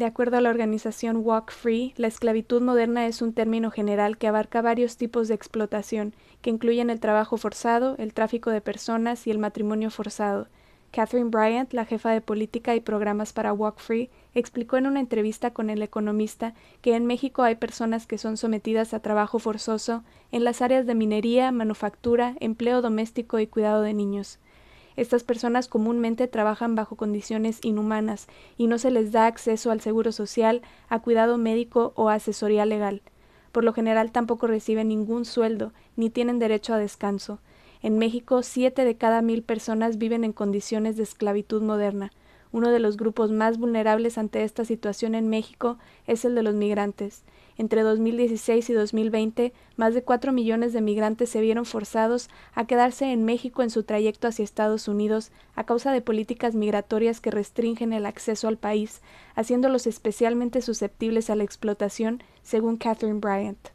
De acuerdo a la organización Walk Free, la esclavitud moderna es un término general que abarca varios tipos de explotación, que incluyen el trabajo forzado, el tráfico de personas y el matrimonio forzado. Catherine Bryant, la jefa de política y programas para Walk Free, explicó en una entrevista con El Economista que en México hay personas que son sometidas a trabajo forzoso en las áreas de minería, manufactura, empleo doméstico y cuidado de niños. Estas personas comúnmente trabajan bajo condiciones inhumanas y no se les da acceso al seguro social, a cuidado médico o a asesoría legal. Por lo general tampoco reciben ningún sueldo ni tienen derecho a descanso. En México, siete de cada mil personas viven en condiciones de esclavitud moderna. Uno de los grupos más vulnerables ante esta situación en México es el de los migrantes. Entre 2016 y 2020, más de 4 millones de migrantes se vieron forzados a quedarse en México en su trayecto hacia Estados Unidos a causa de políticas migratorias que restringen el acceso al país, haciéndolos especialmente susceptibles a la explotación, según Catherine Bryant.